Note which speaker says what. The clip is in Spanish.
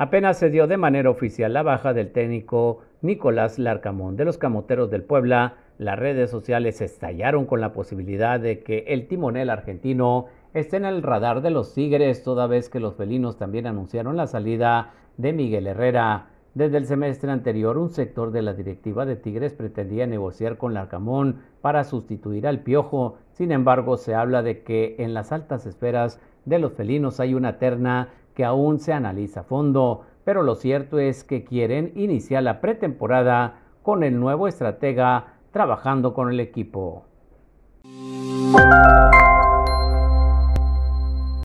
Speaker 1: apenas se dio de manera oficial la baja del técnico Nicolás Larcamón de los Camoteros del Puebla, las redes sociales estallaron con la posibilidad de que el timonel argentino esté en el radar de los Tigres, toda vez que los felinos también anunciaron la salida de Miguel Herrera. Desde el semestre anterior, un sector de la directiva de Tigres pretendía negociar con Larcamón para sustituir al Piojo. Sin embargo, se habla de que en las altas esferas de los felinos hay una terna que aún se analiza a fondo, pero lo cierto es que quieren iniciar la pretemporada con el nuevo estratega trabajando con el equipo.